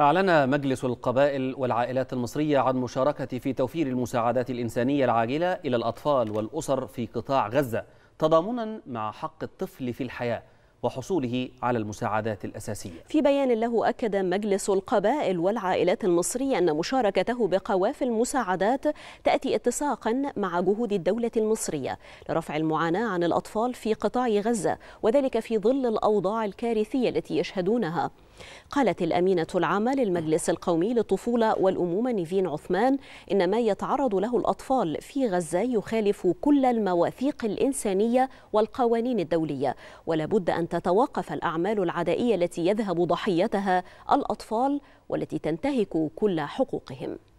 أعلن مجلس القبائل والعائلات المصرية عن مشاركة في توفير المساعدات الإنسانية العاجلة إلى الأطفال والأسر في قطاع غزة تضامنا مع حق الطفل في الحياة وحصوله على المساعدات الأساسية في بيان له أكد مجلس القبائل والعائلات المصري أن مشاركته بقوافل المساعدات تأتي اتساقا مع جهود الدولة المصرية لرفع المعاناة عن الأطفال في قطاع غزة وذلك في ظل الأوضاع الكارثية التي يشهدونها قالت الأمينة العامة للمجلس القومي للطفولة والأمومة نيفين عثمان إن ما يتعرض له الأطفال في غزة يخالف كل المواثيق الإنسانية والقوانين الدولية ولابد أن تتوقف الأعمال العدائية التي يذهب ضحيتها الأطفال والتي تنتهك كل حقوقهم